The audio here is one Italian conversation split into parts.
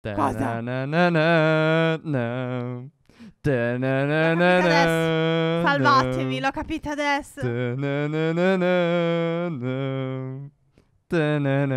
Cosa? Salvatemi, l'ho capita adesso. ta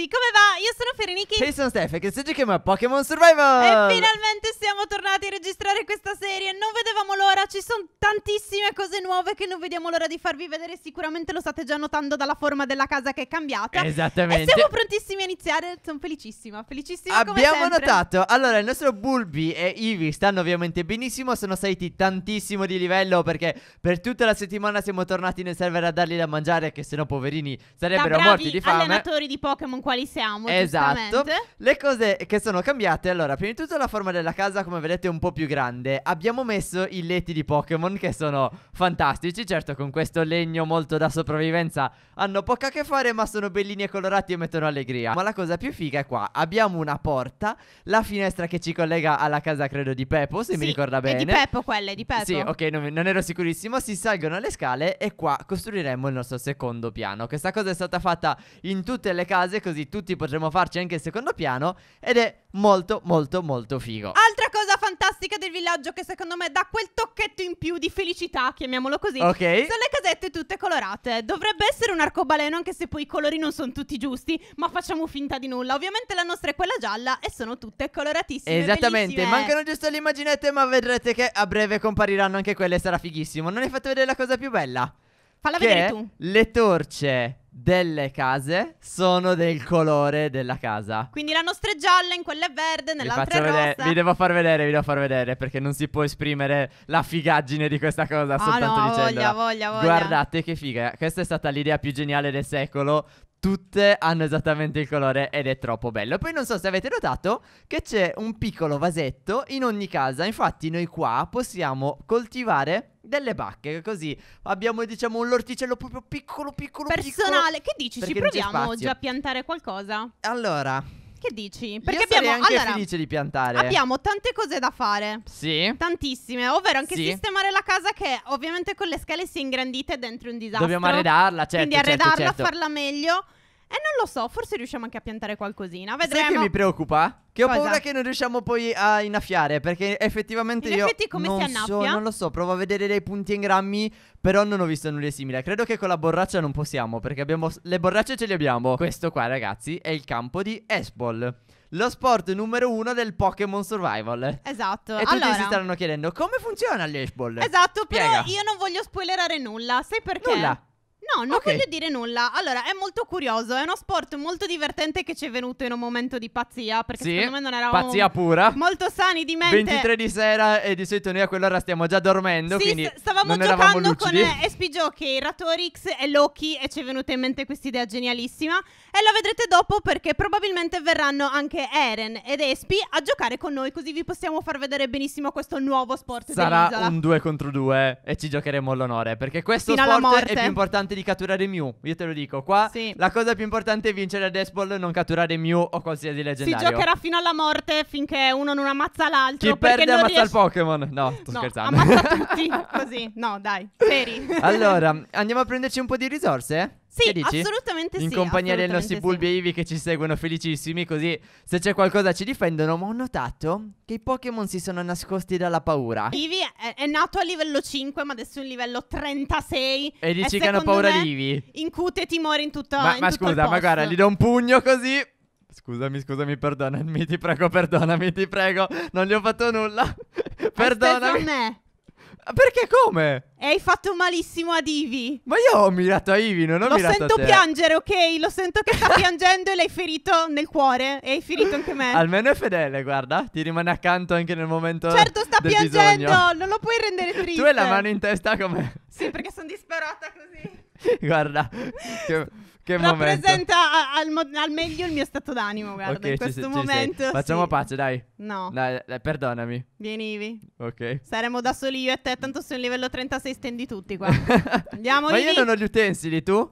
ragazzi, come va? Io sono Fereniki E sono Steph, che si chiama Pokémon Survival E finalmente siamo tornati a registrare questa serie Non vedevamo l'ora, ci sono tantissime cose nuove che non vediamo l'ora di farvi vedere Sicuramente lo state già notando dalla forma della casa che è cambiata Esattamente E siamo prontissimi a iniziare, sono felicissima, felicissima Abbiamo notato, allora il nostro Bulbi e Ivy stanno ovviamente benissimo Sono saliti tantissimo di livello perché per tutta la settimana siamo tornati nel server a dargli da mangiare Che se no poverini sarebbero morti di fame allenatori di Pokémon qua quali siamo. Esatto. Le cose che sono cambiate, allora, prima di tutto la forma della casa, come vedete, è un po' più grande. Abbiamo messo i letti di Pokémon che sono fantastici, certo con questo legno molto da sopravvivenza hanno poco a che fare, ma sono bellini e colorati e mettono allegria. Ma la cosa più figa è qua, abbiamo una porta, la finestra che ci collega alla casa, credo, di Peppo, se sì, mi ricorda bene. È di Peppo quelle, di Peppo. Sì, ok, non, non ero sicurissimo, si salgono le scale e qua costruiremo il nostro secondo piano. Questa cosa è stata fatta in tutte le case, così così tutti potremo farci anche il secondo piano ed è molto molto molto figo. Altra cosa fantastica del villaggio che secondo me dà quel tocchetto in più di felicità, chiamiamolo così. Ok. Sono le casette tutte colorate. Dovrebbe essere un arcobaleno anche se poi i colori non sono tutti giusti, ma facciamo finta di nulla. Ovviamente la nostra è quella gialla e sono tutte coloratissime. Esattamente, bellissime. mancano giusto le immaginette, ma vedrete che a breve compariranno anche quelle, sarà fighissimo. Non hai fatto vedere la cosa più bella? Falla vedere tu. Le torce delle case sono del colore della casa. Quindi la nostra è gialla, in quella è verde, nell'altra è vedere, rossa. Vi devo far vedere, vi devo far vedere perché non si può esprimere la figaggine di questa cosa ah, soltanto no, dicendo. Voglia, voglia, voglia. Guardate che figa, questa è stata l'idea più geniale del secolo Tutte hanno esattamente il colore ed è troppo bello. Poi non so se avete notato che c'è un piccolo vasetto in ogni casa. Infatti noi qua possiamo coltivare delle bacche così abbiamo diciamo un lorticello proprio piccolo piccolo personale piccolo, che dici ci proviamo già a piantare qualcosa allora che dici? Perché Io abbiamo anche allora, felice di piantare. Abbiamo tante cose da fare. Sì. Tantissime, ovvero anche sì. sistemare la casa che ovviamente con le scale si è ingrandita dentro un disastro. Dobbiamo arredarla, certo, Quindi certo, arredarla, certo, certo. farla meglio. E eh, non lo so, forse riusciamo anche a piantare qualcosina. Vedremo. Sai che mi preoccupa? Che ho Cosa? paura che non riusciamo poi a innaffiare, perché effettivamente in io effetti come non si annaffia? So, non lo so, provo a vedere dei punti in grammi, però non ho visto nulla simile. Credo che con la borraccia non possiamo, perché abbiamo le borracce ce le abbiamo. Questo qua, ragazzi, è il campo di Esball lo sport numero uno del Pokémon Survival. Esatto. E tutti allora... si stanno chiedendo come funziona l'Ashball. Esatto, Piega. però io non voglio spoilerare nulla. Sai perché? Nulla. No, non okay. voglio dire nulla. Allora, è molto curioso. È uno sport molto divertente che ci è venuto in un momento di pazzia. Perché sì, secondo me non eravamo. Pazzia pura. Molto sani di mente. 23 di sera e di solito noi a quell'ora stiamo già dormendo. Sì, quindi stavamo giocando con Espi eh, SP Ratorix e Loki. E ci è venuta in mente questa idea genialissima. E la vedrete dopo perché probabilmente verranno anche Eren ed Espi a giocare con noi. Così vi possiamo far vedere benissimo questo nuovo sport. Sarà un 2 contro 2 e ci giocheremo all'onore. Perché questo Fino sport è più importante importante di catturare Mew. Io te lo dico. Qua sì. la cosa più importante è vincere a Death Ball, non catturare Mew o qualsiasi leggendario. Si giocherà fino alla morte finché uno non ammazza l'altro. Chi perde ammazza riesce... il Pokémon. No, sto no, scherzando. Ammazza tutti così. No, dai, seri. allora, andiamo a prenderci un po' di risorse? Sì, assolutamente In sì. In compagnia dei nostri sì. Bulbi e Ivi che ci seguono felicissimi, così se c'è qualcosa ci difendono. Ma ho notato che i Pokémon si sono nascosti dalla paura. Ivi è, è, nato a livello 5, ma adesso è un livello 36. E dici e che hanno paura di Ivi. Incute timore in tutto Ma, in ma tutto scusa, ma guarda, gli do un pugno così. Scusami, scusami, perdonami, ti prego, perdonami, ti prego. Non gli ho fatto nulla. perdonami. Aspetta a me. Perché come? E hai fatto malissimo ad Ivi. Ma io ho mirato a Ivi, non ho lo mirato a te. Lo sento piangere, ok? Lo sento che sta piangendo e l'hai ferito nel cuore. E hai ferito anche me. Almeno è fedele, guarda. Ti rimane accanto anche nel momento Certo sta piangendo, bisogno. non lo puoi rendere triste. Tu hai la mano in testa come... Sì, perché sono disperata così. guarda. Che... che rappresenta al, al, meglio il mio stato d'animo, guarda, okay, in questo sei, momento. Facciamo sì. pace, dai. No. Dai, dai, perdonami. Vienivi. Ok. Saremo da soli io e te, tanto sono in livello 36, stendi tutti qua. Andiamo Ma io non ho gli utensili, tu?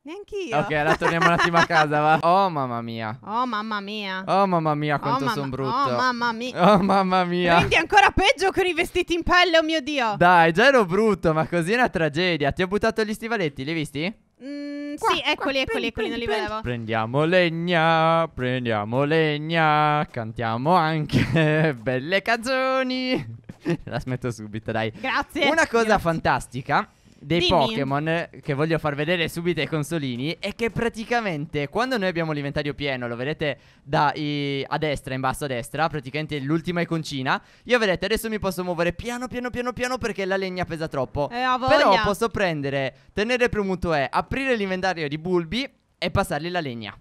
Neanch'io. Ok, allora torniamo un attimo a casa, va. Oh mamma mia. Oh mamma mia. Oh mamma mia, oh, quanto oh, sono brutto. Oh mamma mia. Oh mamma mia. Quindi ancora peggio con i vestiti in pelle, oh mio Dio. Dai, già ero brutto, ma così è una tragedia. Ti ho buttato gli stivaletti, li hai visti? Mm, qua, sì, eccoli, qua, eccoli, prendi, eccoli, prendi, non li prendi. vedevo. Prendiamo legna, prendiamo legna, cantiamo anche belle canzoni. La smetto subito, dai. Grazie. Una cosa Grazie. fantastica dei Pokémon che voglio far vedere subito ai consolini è che praticamente quando noi abbiamo l'inventario pieno, lo vedete da i, a destra, in basso a destra, praticamente l'ultima iconcina, io vedete adesso mi posso muovere piano piano piano piano perché la legna pesa troppo. Eh, Però posso prendere, tenere premuto E, aprire l'inventario di Bulbi e passargli la legna.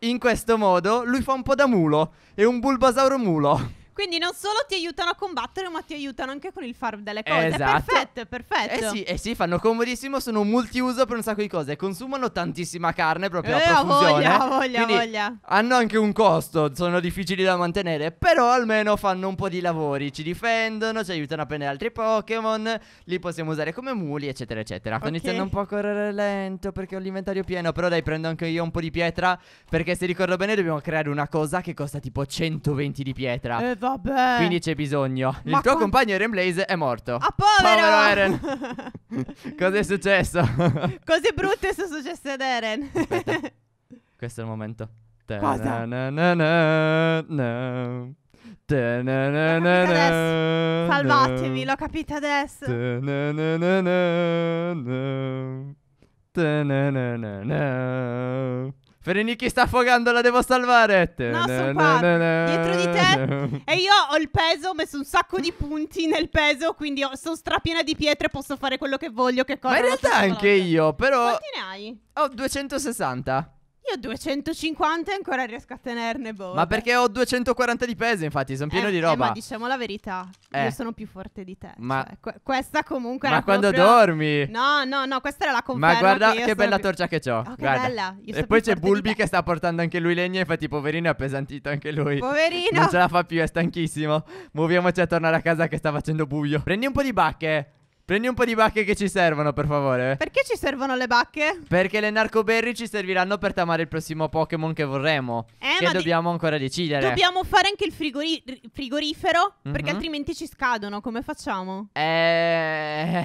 In questo modo lui fa un po' da mulo, è un Bulbasauro mulo. Quindi non solo ti aiutano a combattere, ma ti aiutano anche con il farm delle cose. Eh, esatto. Perfetto, perfetto. Eh sì, eh sì, fanno comodissimo, sono multiuso per un sacco di cose. Consumano tantissima carne proprio eh, a profusione. Voglia, voglia, Quindi voglia. Hanno anche un costo, sono difficili da mantenere, però almeno fanno un po' di lavori, ci difendono, ci aiutano a prendere altri Pokémon, li possiamo usare come muli, eccetera, eccetera. Sto okay. iniziando un po' a correre lento perché ho l'inventario pieno, però dai, prendo anche io un po' di pietra perché se ricordo bene dobbiamo creare una cosa che costa tipo 120 di pietra. Eh, vabbè. Quindi c'è bisogno. Ma Il tuo com- compagno Eren Blaze è morto. Ah, povero! Povero Eren. Cos'è successo? Cose brutte sono successe ad Eren. Aspetta. Questo è il momento. Cosa? Salvatemi, na na na na l'ho capito adesso. Fereniki sta affogando, la devo salvare. No, sono qua. Dietro di te. E io ho il peso, ho messo un sacco di punti nel peso, quindi ho, sono strapiena di pietre, posso fare quello che voglio, che cosa. Ma in realtà anche io, però... Quanti ne hai? Ho 260. Io ho 250 e ancora riesco a tenerne boh. Ma perché ho 240 di peso, infatti, sono pieno eh, di eh, roba. Eh, ma diciamo la verità, eh. io sono più forte di te. Ma cioè, qu questa comunque Ma quando proprio... dormi? No, no, no, questa era la conferma Ma guarda che, che bella più... torcia che ho. Oh, che guarda. bella. e poi c'è Bulbi che sta portando anche lui legna, infatti poverino è appesantito anche lui. Poverino. Non ce la fa più, è stanchissimo. Muoviamoci a tornare a casa che sta facendo buio. Prendi un po' di bacche. Prendi un po' di bacche che ci servono, per favore. Perché ci servono le bacche? Perché le narcoberry ci serviranno per tamare il prossimo Pokémon che vorremmo. Eh, che dobbiamo di... ancora decidere. Dobbiamo fare anche il frigori... frigorifero. Mm -hmm. Perché mhm. altrimenti ci scadono. Come facciamo? Eh,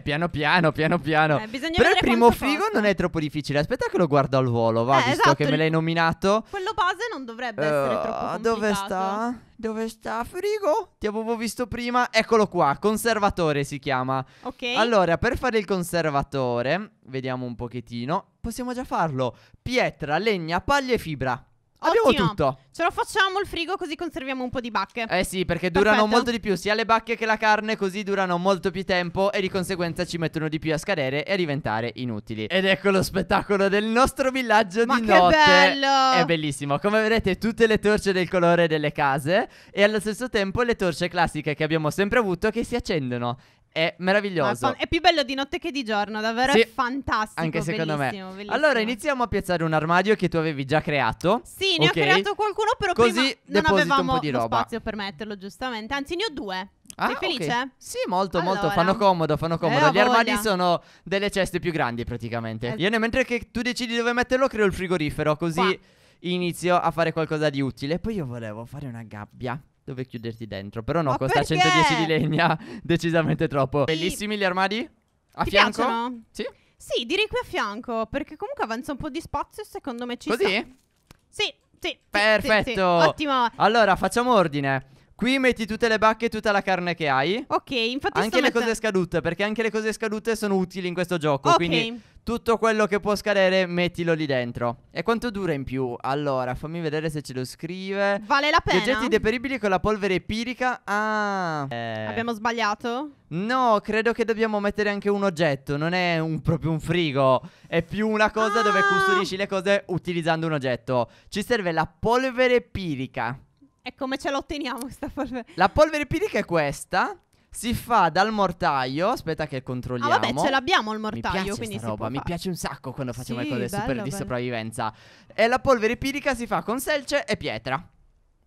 eh piano piano, piano piano. Eh, Però il primo frigo costa. non è troppo difficile. Aspetta che lo guardo al volo, va, eh, visto esatto, che me l'hai nominato. Quello base non dovrebbe uh, essere troppo eh, complicato. Dove sta? Dove sta frigo? Ti avevo visto prima. Eccolo qua, conservatore si chiama. Ok. Allora, per fare il conservatore, vediamo un pochettino. Possiamo già farlo. Pietra, legna, paglia e fibra. Abbiamo Ottimo. tutto. Ce lo facciamo il frigo così conserviamo un po' di bacche. Eh sì, perché durano Perfetto. molto di più sia le bacche che la carne, così durano molto più tempo e di conseguenza ci mettono di più a scadere e a diventare inutili. Ed ecco lo spettacolo del nostro villaggio Ma di che Bello. È bellissimo. Come vedete, tutte le torce del colore delle case e allo stesso tempo le torce classiche che abbiamo sempre avuto che si accendono. È meraviglioso. È, è, più bello di notte che di giorno, davvero sì, è fantastico. Anche secondo me. Bellissimo. Allora iniziamo a piazzare un armadio che tu avevi già creato. Sì, ne okay. ho creato qualcuno, però Così non avevamo un po di roba. spazio per metterlo, giustamente. Anzi, ne ho due. Ah, Sei felice? Okay. Sì, molto, allora. molto. Fanno comodo, fanno eh, comodo. Gli armadi sono delle ceste più grandi, praticamente. Eh. Io, mentre tu decidi dove metterlo, creo il frigorifero. Così Qua. inizio a fare qualcosa di utile. Poi io volevo fare una gabbia dove chiuderti dentro. Però no, Ma costa perché? 110 di legna, decisamente troppo. Sì. Bellissimi gli armadi? A Ti fianco? Piacciono? Sì. Sì, direi qui a fianco, perché comunque avanza un po' di spazio e secondo me ci Così? sta. Sì, sì. Perfetto. Sì, sì. Ottimo. Allora, facciamo ordine. Qui metti tutte le bacche e tutta la carne che hai. Ok, infatti Anche le mettendo... cose scadute, perché anche le cose scadute sono utili in questo gioco, Ok. quindi tutto quello che può scadere mettilo lì dentro. E quanto dura in più? Allora, fammi vedere se ce lo scrive. Vale la pena. Gli oggetti deperibili con la polvere pirica. Ah. Eh. Abbiamo sbagliato? No, credo che dobbiamo mettere anche un oggetto. Non è un, proprio un frigo. È più una cosa ah. dove custodisci le cose utilizzando un oggetto. Ci serve la polvere pirica. E come ce la otteniamo questa polvere? La polvere pirica è questa. Si fa dal mortaio. Aspetta, che controlliamo. Ah, vabbè, ce l'abbiamo il mortaio. Mi piace quindi si roba. Mi piace un sacco quando facciamo sì, le cose bello, super bello. di sopravvivenza. E la polvere pirica si fa con selce e pietra.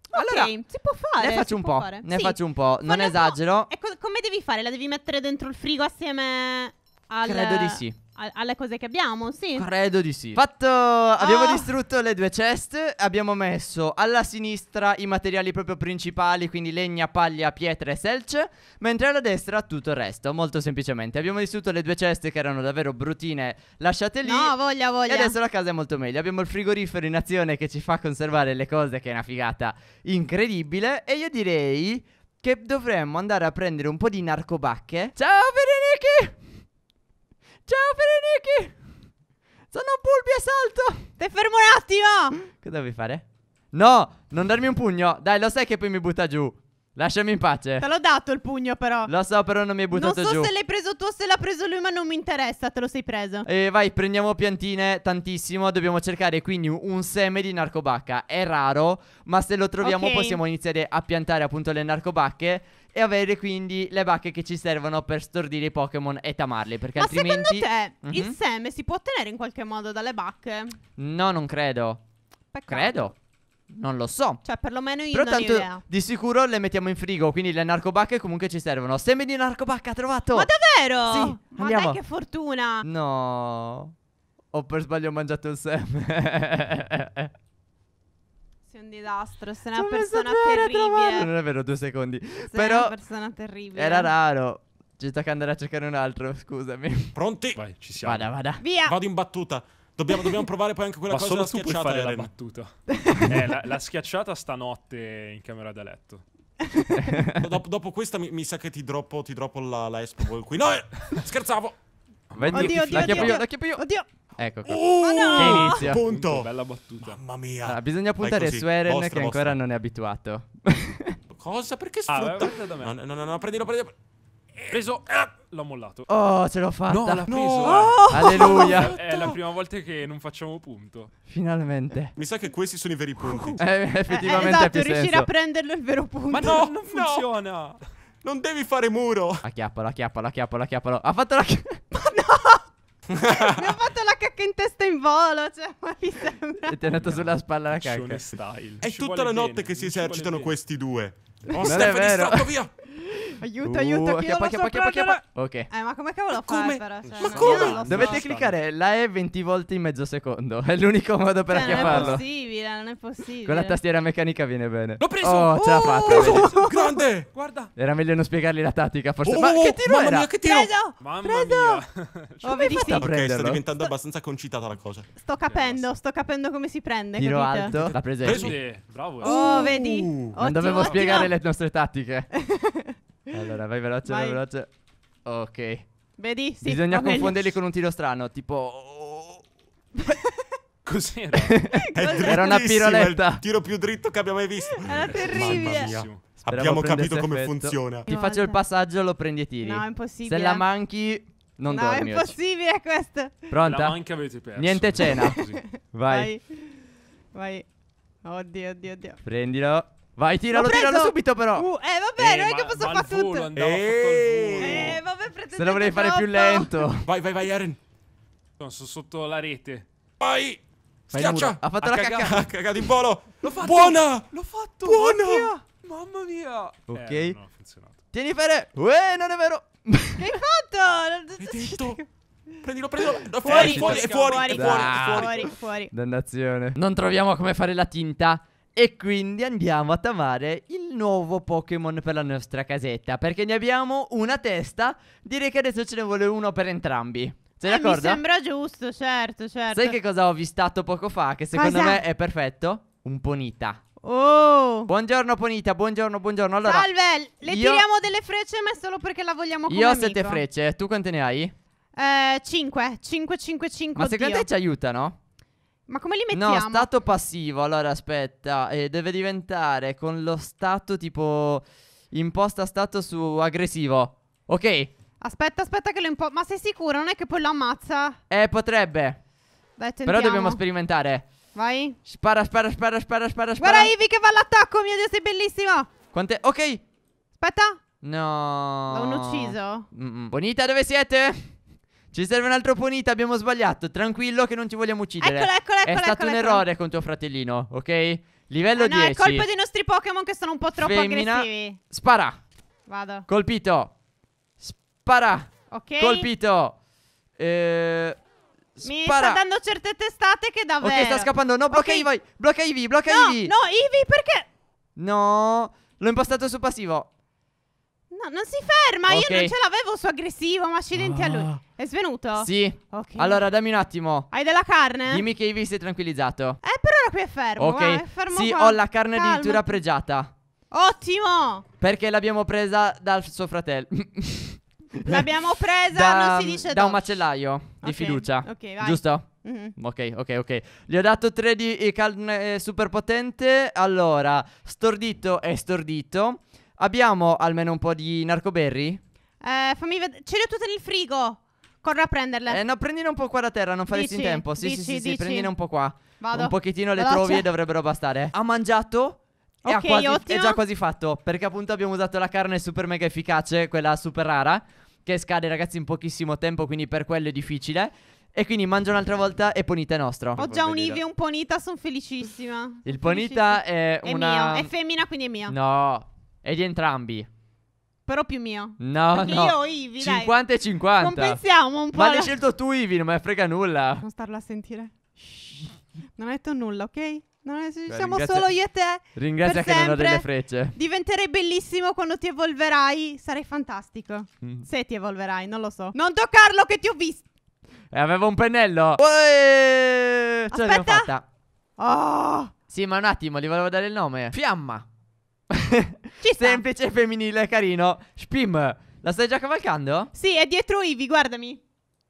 Allora, si può fare. Ne faccio un po'. Fare. Ne sì. faccio un po'. Non Fanno esagero. Co- come devi fare? La devi mettere dentro il frigo assieme al. Credo di sì alle cose che abbiamo, sì. Credo di sì. Fatto, abbiamo oh. distrutto le due ceste. Abbiamo messo alla sinistra i materiali proprio principali, quindi legna, paglia, pietra e selce, mentre alla destra tutto il resto. Molto semplicemente. Abbiamo distrutto le due ceste che erano davvero brutine, lasciate lì. No, voglia, voglia. E adesso la casa è molto meglio. Abbiamo il frigorifero in azione che ci fa conservare le cose, che è una figata incredibile. E io direi che dovremmo andare a prendere un po' di narcobacche. Ciao, Verenichi! Ciao Federiki! Sono un Bulbi e salto! Te fermo un attimo! Che devi fare? No, non darmi un pugno! Dai, lo sai che poi mi butta giù! Lasciami in pace. Te l'ho dato il pugno, però. Lo so, però non mi hai buttato giù. Non so giù. se l'hai preso tu o se l'ha preso lui, ma non mi interessa. Te lo sei preso. E vai, prendiamo piantine tantissimo. Dobbiamo cercare quindi un seme di narcobacca. È raro, ma se lo troviamo okay. possiamo iniziare a piantare appunto le narcobacche. E avere quindi le bacche che ci servono per stordire i Pokémon e tamarli. Perché ma altrimenti. Ma secondo te uh -huh. il mhm. seme si può ottenere in qualche modo dalle bacche? No, non credo. Peccato. Credo. Non lo so. Cioè, perlomeno io Però non tanto idea. di sicuro le mettiamo in frigo. Quindi le narcobacche comunque ci servono. Semi di narcobacca trovato. Ma davvero? Sì. Ma andiamo. dai, che fortuna. No. Ho per sbaglio mangiato il seme. Sei un disastro. Sei una persona terribile. Non è vero, due secondi. Sei Però una persona terribile. Era raro. Ci tocca andare a cercare un altro. Scusami. Pronti? Vai, ci siamo. Vada, vada. Via. Vado in battuta. Dobbiamo, dobbiamo, provare poi anche quella Ma cosa della schiacciata. Ma solo la battuta. eh, la, la, schiacciata stanotte in camera da letto. dopo, dopo, questa mi, mi, sa che ti droppo, ti droppo la, la Espo Ball qui. No, eh, scherzavo. Vendi, oddio, oddio, la chiappo io, la chiappo io. Oddio. Ecco qua. Oh, no! Che inizia. Punto. Punto. Bella battuta. Mamma mia. Allora, bisogna puntare su Eren vostra, che vostra. ancora non è abituato. cosa? Perché ah, sfrutta? Ah, beh, no, no, no, prendilo, prendilo. Preso. Eh, l'ho mollato. Oh, ce l'ho fatta. No, l'ha preso. No. Alleluia. È la prima volta che non facciamo punto. Finalmente. Mi sa che questi sono i veri punti. eh, eh, eh effettivamente eh, esatto, riuscire senso. a prenderlo il vero punto. Ma no, non funziona. No. Non devi fare muro. Acchiappalo, acchiappalo, acchiappalo, acchiappalo. Ha fatto la... Ma no. Mi ha fatto la cacca in testa in volo. Cioè, ma mi sembra. E ti è andato sulla spalla la cacca. Style. È ci tutta la notte bene, che si esercitano questi due. Oh, Stefani, vero. strappa via. Aiuto, aiuto, uh, che chiappa, chiappa, chiappa, chiappa. Ok. Eh, ma come cavolo come? fai però? Cioè, ma come? So. Dovete cliccare la E 20 volte in mezzo secondo. È l'unico modo per cioè, acchiapparlo. Non è possibile, non è possibile. Con la tastiera meccanica viene bene. L'ho preso! Oh, ce l'ha oh, fatta. Preso! Grande! Guarda. Era meglio non spiegargli la tattica, forse. Oh, ma che tiro mamma era? Mia, che tiro! Preso! Mamma preso! mia. Oh, vedi, sta, okay, sta diventando sto... abbastanza concitata la cosa. Sto capendo, sto capendo come si prende, Tiro alto, la presa. Bravo. Oh, vedi? Non dovevo spiegare le nostre tattiche. Allora, vai veloce, vai, vai veloce. Ok. Vedi? Sì, Bisogna confonderli meglio. con un tiro strano, tipo... Cos'era? Era una piroletta. Il tiro più dritto che abbiamo mai visto. Era terribile. Abbiamo capito come effetto. funziona. Ti faccio il passaggio, lo prendi e tiri. No, è impossibile. Se la manchi, non no, dormi. No, è impossibile oggi. questo. Pronta? La manchi avete perso. Niente cena. Vai. Vai. Oddio, oddio, oddio. Prendilo. Vai, tiralo, tiralo subito però. Uh, eh, vabbè, eh, non è che posso fare tutto. Volo, andavo, eh, eh, vabbè, pretendete Se lo volevi fare più lento. Vai, vai, vai, Eren. Sono sotto la rete. Vai. Schiaccia. Ha fatto la caga cacca. Ha cagato in volo. L'ho fatto. Buona. L'ho fatto. Buona. Mamma mia. Ok. Eh, non ha funzionato. Tieni fere. Uè, non è vero. Che hai fatto? Hai detto. Prendilo, prendilo. fuori, fuori, fuori, fuori, fuori, fuori. Dannazione. Non troviamo come fare la tinta. E quindi andiamo a tamare il nuovo Pokémon per la nostra casetta. Perché ne abbiamo una testa. Direi che adesso ce ne vuole uno per entrambi. Sei eh, d'accordo? Mi sembra giusto, certo, certo. Sai che cosa ho vistato poco fa? Che secondo cosa? me è perfetto? Un ponita. Oh. Buongiorno Ponita, buongiorno, buongiorno. Allora, Salve, le io... tiriamo delle frecce ma solo perché la vogliamo come Io ho sette frecce, tu quante ne hai? Eh, cinque, cinque, cinque, cinque. Ma oddio. secondo te ci aiutano? Ma come li mettiamo? No, stato passivo. Allora, aspetta. Eh, deve diventare con lo stato tipo... Imposta stato su aggressivo. Ok. Aspetta, aspetta che lo imposta. Ma sei sicura? Non è che poi lo ammazza? Eh, potrebbe. Dai, Però dobbiamo sperimentare. Vai. Spara, spara, spara, spara, spara. Guarda Ivy che va all'attacco, mio Dio, sei bellissima. Quante... Ok. Aspetta. No. L'hanno ucciso? Mm -mm. Bonita, dove siete? Ci serve un altro ponita, abbiamo sbagliato. Tranquillo che non ti vogliamo uccidere. Eccolo, eccolo, eccolo. È stato eccolo, un eccolo. errore con tuo fratellino, ok? Livello ah, no, 10. No, è colpa dei nostri Pokémon che sono un po' troppo Femmina. aggressivi. Spara. Vado. Colpito. Spara. Ok. Colpito. Eh... Spara. Mi sta dando certe testate che davvero. Ok, sta scappando. No, blocca okay. Ivi. Blocca Ivi, blocca no, Ivi. No, Ivi perché? No, l'ho impostato su passivo. No, non si ferma, okay. io non ce l'avevo su aggressivo, ma accidenti ah. a lui. Ah. È svenuto? Sì. Ok. Allora, dammi un attimo. Hai della carne? Dimmi che Ivy si è tranquillizzato. Eh, però ora qui è fermo. Ok. Guarda, è fermo sì, qua. ho la carne Calma. addirittura pregiata. Ottimo! Perché l'abbiamo presa dal suo fratello. l'abbiamo presa, da, non si dice Da dove. un macellaio okay. di fiducia. Ok, vai. Giusto? Mm -hmm. Ok, ok, ok. Gli ho dato 3 di eh, carne eh, super potente. Allora, stordito e stordito. Abbiamo almeno un po' di narcoberry? Eh, fammi vedere. Ce le ho tutte nel frigo. Corro a prenderle. Eh, no, prendine un po' qua da terra, non faresti in tempo. Sì, dici, sì, sì, dici. sì, prendine un po' qua. Vado. Un pochettino le Veloce. trovi e dovrebbero bastare. Ha mangiato? E okay, quasi, è già quasi fatto. Perché appunto abbiamo usato la carne super mega efficace, quella super rara. Che scade, ragazzi, in pochissimo tempo. Quindi per quello è difficile. E quindi mangio un'altra volta e Ponita è nostro. Ho già un Ivy e un Ponita, sono felicissima. Il Ponita felicissima. è una. È mio, è femmina, quindi è mio. No, e di entrambi. Però più mio. No, Perché no. Io ho Ivy, 50 dai. e 50. Compensiamo un po'. Ma l'hai la... scelto tu Ivy, non me frega nulla. Non starlo a sentire. non ho detto nulla, ok? Non è, Beh, siamo solo io e te. Ringrazia che sempre. non ho delle frecce. Diventerei bellissimo quando ti evolverai. Sarai fantastico. Mm. Se ti evolverai, non lo so. Non toccarlo che ti ho visto. E eh, avevo un pennello. Uè! Ce l'abbiamo fatta. Oh. Sì, ma un attimo, gli volevo dare il nome. Fiamma. Semplice, femminile, carino. Spim, la stai già cavalcando? Sì, è dietro Ivi, guardami.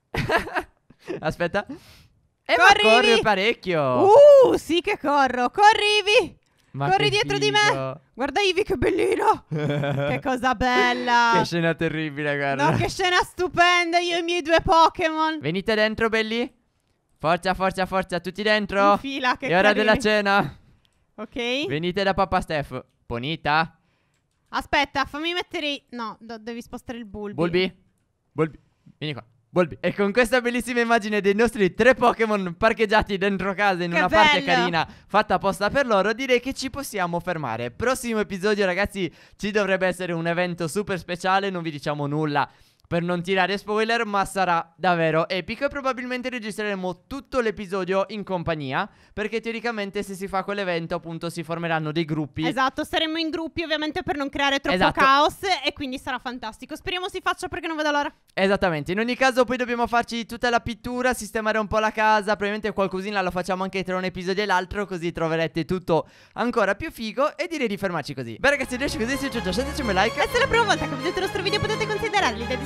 Aspetta. E corri, ma parecchio. Uh, sì che corro. Corri, Ivi. Ma corri dietro figo. di me. Guarda Ivi, che bellino. che cosa bella. Che scena terribile, guarda. No, che scena stupenda, io e i miei due Pokémon. Venite dentro, belli. Forza, forza, forza, tutti dentro. In fila, che È carini. ora della cena. Ok. Venite da papà Steph. Bonita. Aspetta, fammi mettere... i- No, do- devi spostare il bulbi. Bulbi. Bulbi. Vieni qua. Bulbi. E con questa bellissima immagine dei nostri tre Pokémon parcheggiati dentro casa in Che una parte carina fatta apposta per loro, direi che ci possiamo fermare. Prossimo episodio, ragazzi, ci dovrebbe essere un evento super speciale. Non vi diciamo nulla per non tirare spoiler, ma sarà davvero epico e probabilmente registreremo tutto l'episodio in compagnia, perché teoricamente se si fa quell'evento appunto si formeranno dei gruppi. Esatto, saremo in gruppi ovviamente per non creare troppo esatto. caos e quindi sarà fantastico. Speriamo si faccia perché non vedo l'ora. Esattamente, in ogni caso poi dobbiamo farci tutta la pittura, sistemare un po' la casa, probabilmente qualcosina lo facciamo anche tra un episodio e l'altro, così troverete tutto ancora più figo e direi di fermarci così. Beh ragazzi, riesci così se ci piace, lasciateci un like. E se la prima volta che vedete il nostro video potete considerarli l'idea di